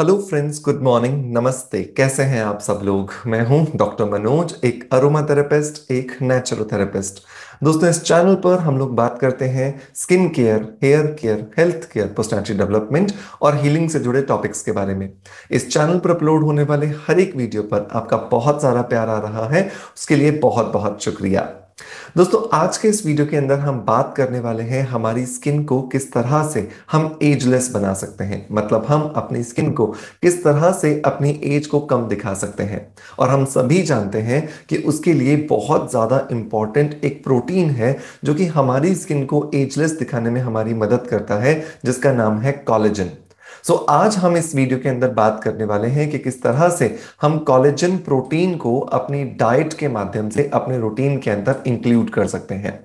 hello friends good morning नमस्ते कैसे हैं आप सब लोग मैं हूं डॉक्टर मनोज एक अरोमा थेरेपिस्ट एक नेचुरोथेरेपिस्ट दोस्तों इस चैनल पर हम लोग बात करते हैं skin care hair care health care personality development और हीलिंग से जुड़े टॉपिक्स के बारे में इस चैनल पर अपलोड होने वाले हर एक वीडियो पर आपका बहुत सारा प्यार आ रहा है उसके लिए बहुत बहुत शुक्रिया दोस्तों आज के इस वीडियो के अंदर हम बात करने वाले हैं हमारी स्किन को किस तरह से हम एजलेस बना सकते हैं मतलब हम अपनी स्किन को किस तरह से अपनी एज को कम दिखा सकते हैं और हम सभी जानते हैं कि उसके लिए बहुत ज़्यादा इंपॉर्टेंट एक प्रोटीन है जो कि हमारी स्किन को एजलेस दिखाने में हमारी मदद करता है जिसका नाम है कॉलेजन सो so, आज हम इस वीडियो के अंदर बात करने वाले हैं कि किस तरह से हम कॉलेजन प्रोटीन को अपनी डाइट के माध्यम से अपने रूटीन के अंदर इंक्लूड कर सकते हैं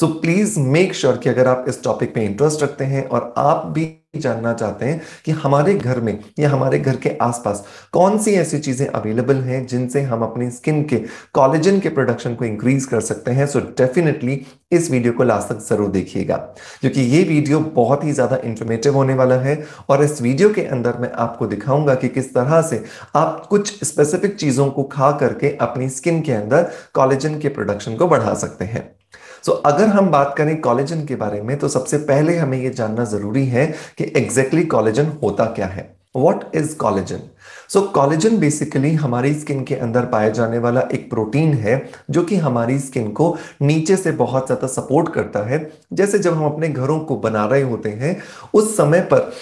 सो प्लीज मेक श्योर कि अगर आप इस टॉपिक में इंटरेस्ट रखते हैं और आप भी जानना चाहते हैं कि हमारे घर में या हमारे घर के आसपास कौन सी ऐसी चीजें अवेलेबल हैं जिनसे हम अपनी स्किन के कॉलेजन के प्रोडक्शन को इंक्रीज कर सकते हैं सो so डेफिनेटली इस वीडियो को लास्ट तक जरूर देखिएगा क्योंकि ये वीडियो बहुत ही ज्यादा इंफॉर्मेटिव होने वाला है और इस वीडियो के अंदर मैं आपको दिखाऊंगा कि किस तरह से आप कुछ स्पेसिफिक चीजों को खा करके अपनी स्किन के अंदर कॉलेजन के प्रोडक्शन को बढ़ा सकते हैं सो so, अगर हम बात करें कॉलेजन के बारे में तो सबसे पहले हमें यह जानना जरूरी है कि एग्जैक्टली कॉलेजन होता क्या है what is collagen so collagen basically हमारी स्किन के अंदर पाया जाने वाला एक प्रोटीन है जो कि हमारी स्किन को नीचे से बहुत ज़्यादा सपोर्ट करता है जैसे जब हम अपने घरों को बना रहे होते हैं उस समय पर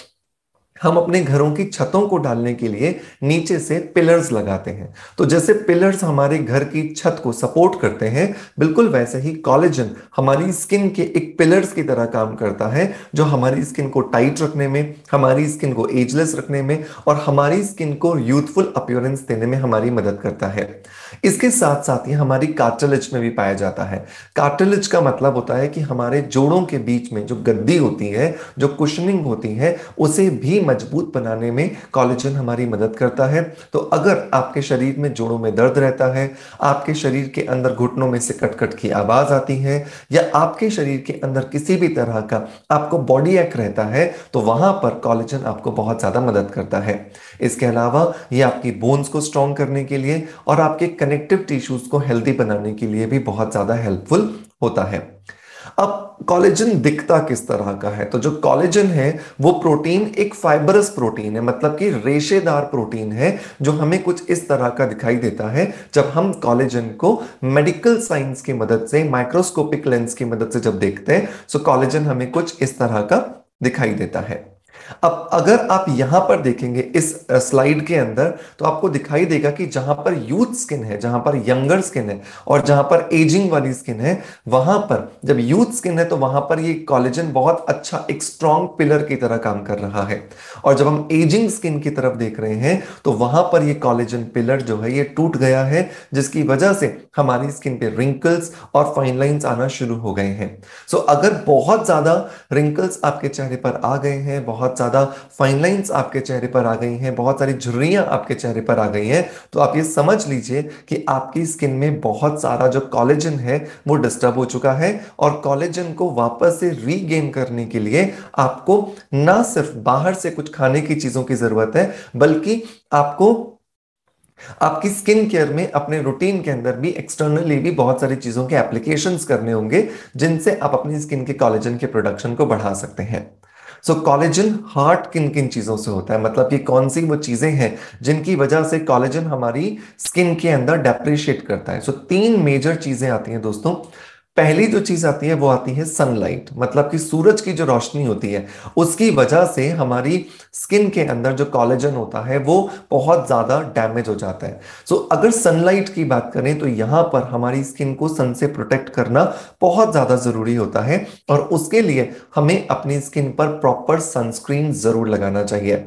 हम अपने घरों की छतों को डालने के लिए नीचे से पिलर्स लगाते हैं तो जैसे पिलर्स हमारे घर की छत को सपोर्ट करते हैं बिल्कुल वैसे ही कॉलेजन हमारी स्किन के एक पिलर्स की तरह काम करता है जो हमारी स्किन को टाइट रखने में हमारी स्किन को एजलेस रखने में और हमारी स्किन को यूथफुल अपियरेंस देने में हमारी मदद करता है इसके साथ साथ ही हमारी कार्टलेज में भी पाया जाता है कार्टलेज का मतलब होता है कि हमारे जोड़ों के बीच में जो गद्दी होती है जो कुशनिंग होती है उसे भी मजबूत बनाने में कॉलेजन हमारी मदद करता है तो अगर आपके शरीर में जोड़ों में दर्द रहता है आपके शरीर के अंदर घुटनों में से कटकट की आवाज आती है या आपके शरीर के अंदर किसी भी तरह का आपको बॉडी एक रहता है तो वहां पर कॉलेजन आपको बहुत ज्यादा मदद करता है इसके अलावा ये आपकी बोन्स को स्ट्रॉन्ग करने के लिए और आपके कनेक्टिव टिश्यूज को हेल्दी बनाने के लिए भी बहुत ज्यादा हेल्पफुल होता है अब कॉलेजन दिखता किस तरह का है तो जो कॉलेजन है वो प्रोटीन एक फाइबरस प्रोटीन है मतलब कि रेशेदार प्रोटीन है जो हमें कुछ इस तरह का दिखाई देता है जब हम कॉलेजन को मेडिकल साइंस की मदद से माइक्रोस्कोपिक लेंस की मदद से जब देखते हैं सो कॉलेजन हमें कुछ इस तरह का दिखाई देता है अब अगर आप यहां पर देखेंगे इस स्लाइड के अंदर तो आपको दिखाई देगा कि जहां पर यूथ स्किन है जहां पर यंगर स्किन है और जहां पर एजिंग वाली स्किन है वहां पर जब यूथ स्किन है तो वहां पर ये कॉलेजन बहुत अच्छा एक स्ट्रॉन्ग पिलर की तरह काम कर रहा है और जब हम एजिंग स्किन की तरफ देख रहे हैं तो वहां पर ये कॉलेजन पिलर जो है ये टूट गया है जिसकी वजह से हमारी स्किन पे रिंकल्स और फाइन लाइन आना शुरू हो गए हैं सो so, अगर बहुत ज्यादा रिंकल्स आपके चेहरे पर आ गए हैं बहुत ज़्यादा फाइन लाइन्स आपके चेहरे पर आ गई हैं बहुत सारी झुर्रियां आपके चेहरे पर आ गई हैं तो आप ये समझ लीजिए कि आपकी स्किन में बहुत सारा जो कॉलेजन है वो डिस्टर्ब हो चुका है और कॉलेजन को वापस से रीगेन करने के लिए आपको ना सिर्फ बाहर से कुछ खाने की चीज़ों की ज़रूरत है बल्कि आपको आपकी स्किन केयर में अपने रूटीन के अंदर भी एक्सटर्नली भी बहुत सारी चीज़ों के एप्लीकेशंस करने होंगे जिनसे आप अपनी स्किन के कॉलेजन के प्रोडक्शन को बढ़ा सकते हैं सो कॉलेजन हार्ट किन किन चीजों से होता है मतलब ये कौन सी वो चीजें हैं जिनकी वजह से कॉलेजन हमारी स्किन के अंदर डेप्रिशिएट करता है सो so, तीन मेजर चीजें आती हैं दोस्तों पहली जो चीज आती है वो आती है सनलाइट मतलब कि सूरज की जो रोशनी होती है उसकी वजह से हमारी स्किन के अंदर जो कॉलेजन होता है वो बहुत ज्यादा डैमेज हो जाता है सो so, अगर सनलाइट की बात करें तो यहां पर हमारी स्किन को सन से प्रोटेक्ट करना बहुत ज्यादा जरूरी होता है और उसके लिए हमें अपनी स्किन पर प्रॉपर सनस्क्रीन जरूर लगाना चाहिए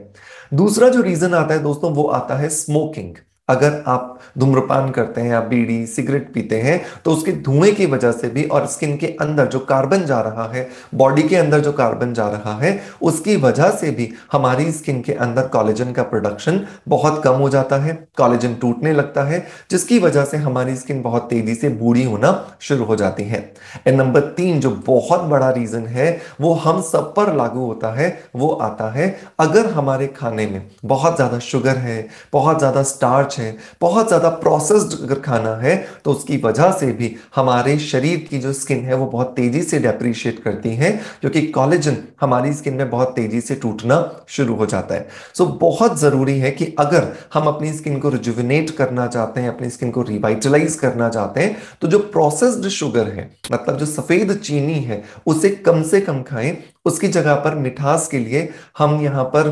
दूसरा जो रीजन आता है दोस्तों वो आता है स्मोकिंग अगर आप धूम्रपान करते हैं या बीड़ी सिगरेट पीते हैं तो उसके धुएं की वजह से भी और स्किन के अंदर जो कार्बन जा रहा है बॉडी के अंदर जो कार्बन जा रहा है उसकी वजह से भी हमारी स्किन के अंदर कॉलेजन का प्रोडक्शन बहुत कम हो जाता है कॉलेजन टूटने लगता है जिसकी वजह से हमारी स्किन बहुत तेजी से बूढ़ी होना शुरू हो जाती है एंड नंबर तीन जो बहुत बड़ा रीजन है वो हम सब पर लागू होता है वो आता है अगर हमारे खाने में बहुत ज्यादा शुगर है बहुत ज्यादा स्टार्च है बहुत ज़्यादा प्रोसेस्ड अगर खाना है तो उसकी वजह से भी हमारे शरीर की जो स्किन है वो बहुत तेज़ी से डेप्रीशिएट करती है क्योंकि कॉलेजन हमारी स्किन में बहुत तेज़ी से टूटना शुरू हो जाता है सो so, बहुत ज़रूरी है कि अगर हम अपनी स्किन को रिजुविनेट करना चाहते हैं अपनी स्किन को रिवाइटलाइज करना चाहते हैं तो जो प्रोसेस्ड शुगर है मतलब जो सफ़ेद चीनी है उसे कम से कम खाएं उसकी जगह पर मिठास के लिए हम यहां पर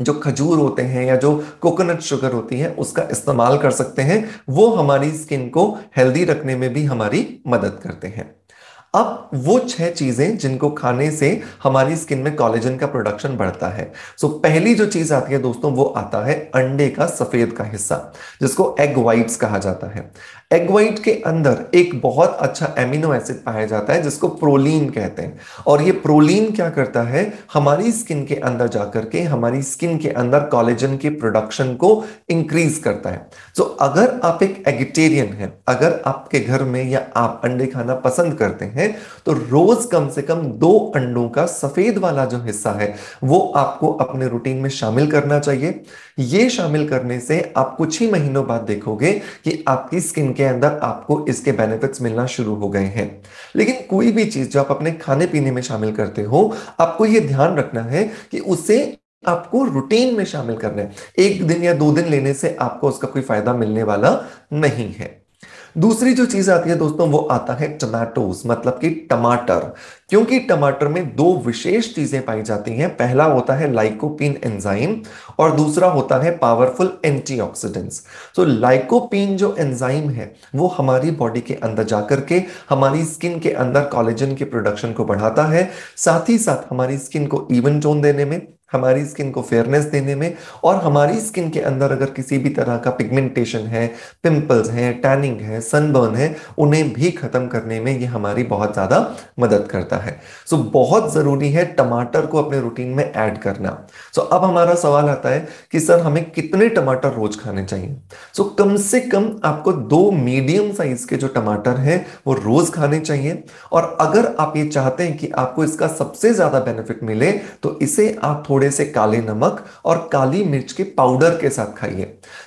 जो खजूर होते हैं या जो कोकोनट शुगर होती है उसका इस्तेमाल कर सकते हैं वो हमारी स्किन को हेल्दी रखने में भी हमारी मदद करते हैं अब वो छह चीजें जिनको खाने से हमारी स्किन में कॉलेजन का प्रोडक्शन बढ़ता है सो so, पहली जो चीज आती है दोस्तों वो आता है अंडे का सफेद का हिस्सा जिसको एग वाइट्स कहा जाता है एग वाइट के अंदर एक बहुत अच्छा एमिनो एसिड पाया जाता है जिसको प्रोलीन कहते हैं और ये प्रोलीन क्या करता है हमारी स्किन के अंदर जाकर के हमारी स्किन के अंदर कॉलेजन के प्रोडक्शन को इंक्रीज करता है तो अगर आप एक एगिटेरियन हैं अगर आपके घर में या आप अंडे खाना पसंद करते हैं तो रोज कम से कम दो अंडों का सफेद वाला जो हिस्सा है वो आपको अपने रूटीन में शामिल करना चाहिए ये शामिल करने से आप कुछ ही महीनों बाद देखोगे कि आपकी स्किन के के अंदर आपको इसके बेनिफिट्स मिलना शुरू हो गए हैं लेकिन कोई भी चीज जो आप अपने खाने पीने में शामिल करते हो आपको ये ध्यान रखना है कि उसे आपको रूटीन में शामिल करना है एक दिन या दो दिन लेने से आपको उसका कोई फायदा मिलने वाला नहीं है दूसरी जो चीज आती है दोस्तों वो आता है टमाटोज मतलब कि टमाटर क्योंकि टमाटर में दो विशेष चीजें पाई जाती हैं पहला होता है लाइकोपीन एंजाइम और दूसरा होता है पावरफुल एंटीऑक्सीडेंट्स तो लाइकोपीन जो एंजाइम है वो हमारी बॉडी के अंदर जाकर के हमारी स्किन के अंदर कॉलेजन के प्रोडक्शन को बढ़ाता है साथ ही साथ हमारी स्किन को इवन टोन देने में हमारी स्किन को फेयरनेस देने में और हमारी स्किन के अंदर अगर किसी भी तरह का पिगमेंटेशन है पिंपल्स हैं टैनिंग है सनबर्न है उन्हें भी खत्म करने में ये हमारी बहुत ज़्यादा मदद करता है सो so, बहुत ज़रूरी है टमाटर को अपने रूटीन में ऐड करना सो so, अब हमारा सवाल आता है कि सर हमें कितने टमाटर रोज खाने चाहिए सो so, कम से कम आपको दो मीडियम साइज के जो टमाटर हैं वो रोज खाने चाहिए और अगर आप ये चाहते हैं कि आपको इसका सबसे ज़्यादा बेनिफिट मिले तो इसे आप थोड़ी थोड़े से काले नमक और काली मिर्च के पाउडर के साथ खाइए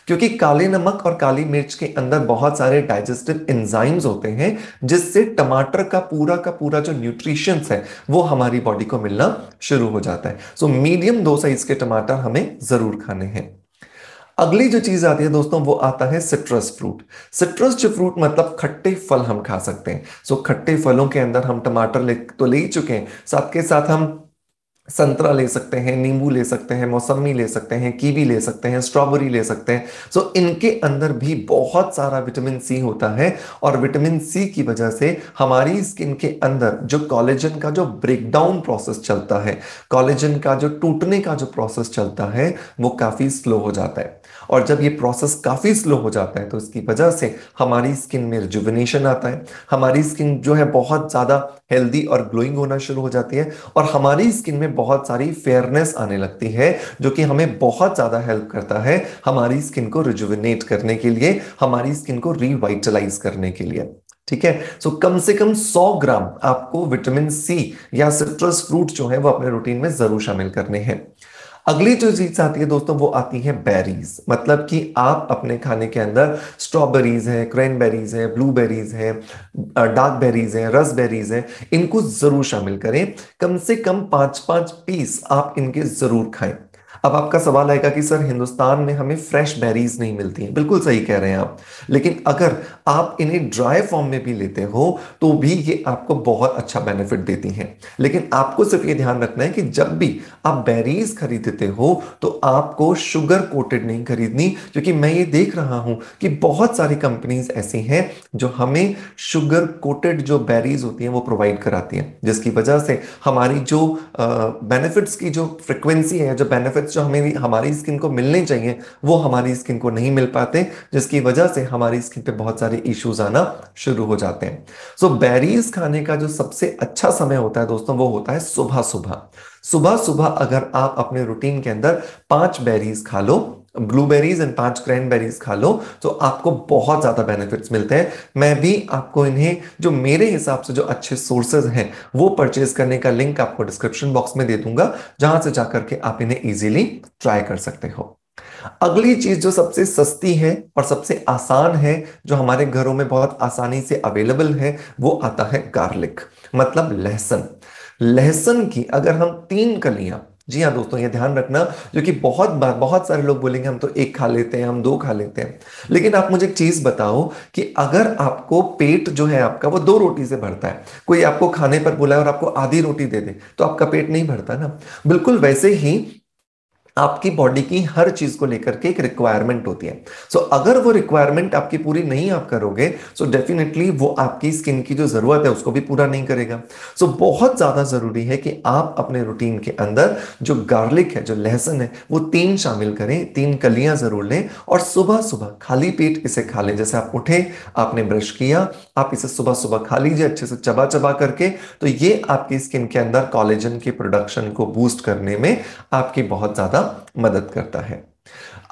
क्योंकि काले नमक और काली मिर्च के अंदर बहुत सारे डाइजेस्टिव एंजाइम्स होते हैं जिससे टमाटर का पूरा का पूरा जो न्यूट्रिशन है वो हमारी बॉडी को मिलना शुरू हो जाता है सो मीडियम दो साइज के टमाटर हमें जरूर खाने हैं अगली जो चीज आती है दोस्तों वो आता है सिट्रस फ्रूट सिट्रस जो फ्रूट मतलब खट्टे फल हम खा सकते हैं सो खट्टे फलों के अंदर हम टमाटर ले तो ले ही चुके हैं साथ के साथ हम संतरा ले सकते हैं नींबू ले सकते हैं मौसमी ले सकते हैं कीवी ले सकते हैं स्ट्रॉबेरी ले सकते हैं सो so, इनके अंदर भी बहुत सारा विटामिन सी होता है और विटामिन सी की वजह से हमारी स्किन के अंदर जो कॉलेजन का जो ब्रेकडाउन प्रोसेस चलता है कॉलेजन का जो टूटने का जो प्रोसेस चलता है वो काफ़ी स्लो हो जाता है और जब ये प्रोसेस काफ़ी स्लो हो जाता है तो इसकी वजह से हमारी स्किन में रिजुविनेशन आता है हमारी स्किन जो है बहुत ज़्यादा हेल्दी और ग्लोइंग होना शुरू हो जाती है और हमारी स्किन में बहुत सारी फेयरनेस आने लगती है जो कि हमें बहुत ज़्यादा हेल्प करता है हमारी स्किन को रिजुविनेट करने के लिए हमारी स्किन को रिवाइटलाइज करने के लिए ठीक है सो so, कम से कम 100 ग्राम आपको विटामिन सी या सिट्रस फ्रूट जो है वो अपने रूटीन में जरूर शामिल करने हैं अगली जो चीज आती है दोस्तों वो आती है बेरीज मतलब कि आप अपने खाने के अंदर स्ट्रॉबेरीज हैं क्रैनबेरीज हैं ब्लूबेरीज हैं डार्क बेरीज हैं बेरीज हैं इनको जरूर शामिल करें कम से कम पांच पांच पीस आप इनके जरूर खाएं अब आपका सवाल आएगा कि सर हिंदुस्तान में हमें फ्रेश बेरीज नहीं मिलती हैं बिल्कुल सही कह रहे हैं आप लेकिन अगर आप इन्हें ड्राई फॉर्म में भी लेते हो तो भी ये आपको बहुत अच्छा बेनिफिट देती हैं लेकिन आपको सिर्फ ये ध्यान रखना है कि जब भी आप बेरीज खरीदते हो तो आपको शुगर कोटेड नहीं खरीदनी क्योंकि मैं ये देख रहा हूं कि बहुत सारी कंपनीज ऐसी हैं जो हमें शुगर कोटेड जो बेरीज होती हैं वो प्रोवाइड कराती हैं जिसकी वजह से हमारी जो बेनिफिट्स की जो फ्रिक्वेंसी है जो बेनिफिट्स जो हमें हमारी स्किन को मिलने चाहिए वो हमारी स्किन को नहीं मिल पाते जिसकी वजह से हमारी स्किन पे बहुत सारे इश्यूज आना शुरू हो जाते हैं सो so, बेरीज खाने का जो सबसे अच्छा समय होता है दोस्तों वो होता है सुबह सुबह सुबह सुबह अगर आप अपने रूटीन के अंदर पांच बेरीज खा लो ब्लूबेरीज एंड पांच क्रैनबेरीज खा लो तो आपको बहुत ज़्यादा बेनिफिट्स मिलते हैं मैं भी आपको इन्हें जो मेरे हिसाब से जो अच्छे सोर्सेज हैं वो परचेज करने का लिंक आपको डिस्क्रिप्शन बॉक्स में दे दूंगा जहां से जाकर के आप इन्हें ईजिली ट्राई कर सकते हो अगली चीज जो सबसे सस्ती है और सबसे आसान है जो हमारे घरों में बहुत आसानी से अवेलेबल है वो आता है गार्लिक मतलब लहसुन लहसुन की अगर हम तीन कलियां जी हाँ दोस्तों ये ध्यान रखना जो कि बहुत बहुत सारे लोग बोलेंगे हम तो एक खा लेते हैं हम दो खा लेते हैं लेकिन आप मुझे एक चीज बताओ कि अगर आपको पेट जो है आपका वो दो रोटी से भरता है कोई आपको खाने पर बोला है और आपको आधी रोटी दे दे तो आपका पेट नहीं भरता ना बिल्कुल वैसे ही आपकी बॉडी की हर चीज को लेकर के एक रिक्वायरमेंट होती है सो so, अगर वो रिक्वायरमेंट आपकी पूरी नहीं आप करोगे सो so डेफिनेटली वो आपकी स्किन की जो जरूरत है उसको भी पूरा नहीं करेगा सो so, बहुत ज्यादा जरूरी है कि आप अपने रूटीन के अंदर जो गार्लिक है जो लहसुन है वो तीन शामिल करें तीन कलियां जरूर लें और सुबह सुबह खाली पेट इसे खा लें जैसे आप उठे आपने ब्रश किया आप इसे सुबह सुबह खा लीजिए अच्छे से चबा चबा करके तो ये आपकी स्किन के अंदर कॉलेजन की प्रोडक्शन को बूस्ट करने में आपकी बहुत ज्यादा मदद करता है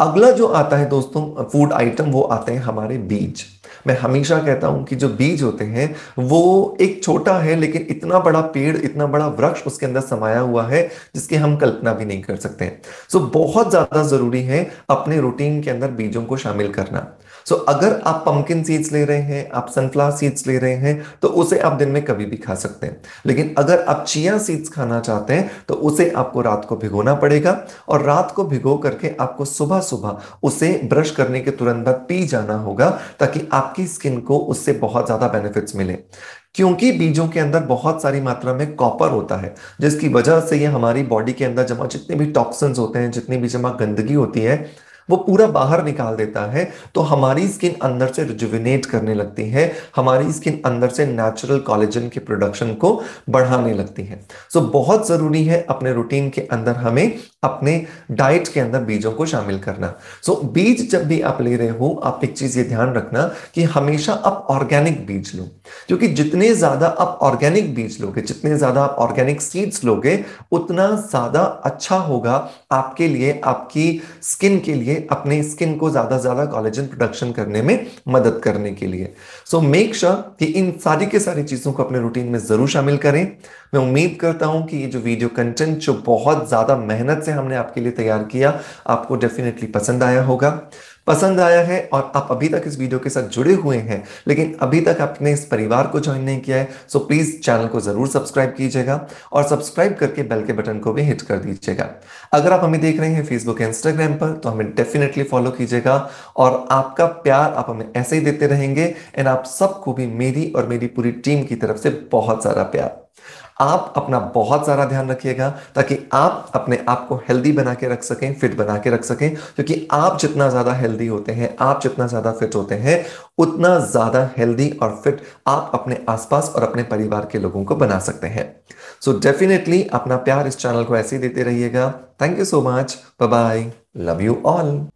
अगला जो आता है दोस्तों फूड आइटम वो आते हैं हमारे बीज मैं हमेशा कहता हूं कि जो बीज होते हैं वो एक छोटा है लेकिन इतना बड़ा पेड़ इतना बड़ा वृक्ष उसके अंदर समाया हुआ है जिसकी हम कल्पना भी नहीं कर सकते हैं सो बहुत ज्यादा जरूरी है अपने रूटीन के अंदर बीजों को शामिल करना सो so, अगर आप पंपकिन सीड्स ले रहे हैं आप सनफ्लावर सीड्स ले रहे हैं तो उसे आप दिन में कभी भी खा सकते हैं लेकिन अगर आप चिया सीड्स खाना चाहते हैं तो उसे आपको रात को भिगोना पड़ेगा और रात को भिगो करके आपको सुबह सुबह उसे ब्रश करने के तुरंत बाद पी जाना होगा ताकि आपकी स्किन को उससे बहुत ज्यादा बेनिफिट्स मिले क्योंकि बीजों के अंदर बहुत सारी मात्रा में कॉपर होता है जिसकी वजह से ये हमारी बॉडी के अंदर जमा जितने भी टॉक्सन होते हैं जितनी भी जमा गंदगी होती है वो पूरा बाहर निकाल देता है तो हमारी स्किन अंदर से रिजुविनेट करने लगती है हमारी स्किन अंदर से नेचुरल कॉलेजन के प्रोडक्शन को बढ़ाने लगती है सो so, बहुत जरूरी है अपने रूटीन के अंदर हमें अपने डाइट के अंदर बीजों को शामिल करना सो so, बीज जब भी आप ले रहे हो आप एक चीज ये ध्यान रखना कि हमेशा आप ऑर्गेनिक बीज लो क्योंकि जितने ज्यादा आप ऑर्गेनिक बीज लोगे जितने ज्यादा आप ऑर्गेनिक सीड्स लोगे उतना ज्यादा अच्छा होगा आपके लिए आपकी स्किन के लिए अपने स्किन को ज्यादा से ज्यादा कॉलेजन प्रोडक्शन करने में मदद करने के लिए सो मेक श्योर कि इन सारी के सारी चीजों को अपने रूटीन में जरूर शामिल करें मैं उम्मीद करता हूं कि ये जो वीडियो कंटेंट जो बहुत ज़्यादा मेहनत से हमने आपके लिए तैयार किया आपको डेफिनेटली पसंद आया होगा पसंद आया है और आप अभी तक इस वीडियो के साथ जुड़े हुए हैं लेकिन अभी तक आपने इस परिवार को ज्वाइन नहीं किया है सो प्लीज चैनल को जरूर सब्सक्राइब कीजिएगा और सब्सक्राइब करके बेल के बटन को भी हिट कर दीजिएगा अगर आप हमें देख रहे हैं फेसबुक इंस्टाग्राम पर तो हमें डेफिनेटली फॉलो कीजिएगा और आपका प्यार आप हमें ऐसे ही देते रहेंगे एंड आप सबको भी मेरी और मेरी पूरी टीम की तरफ से बहुत सारा प्यार आप अपना बहुत सारा ध्यान रखिएगा ताकि आप अपने आप को हेल्दी बना के रख सकें फिट बना के रख सकें क्योंकि आप जितना ज़्यादा हेल्दी होते हैं आप जितना ज़्यादा फिट होते हैं उतना ज़्यादा हेल्दी और फिट आप अपने आसपास और अपने परिवार के लोगों को बना सकते हैं सो so डेफिनेटली अपना प्यार इस चैनल को ऐसे ही देते रहिएगा thank you so much bye love you all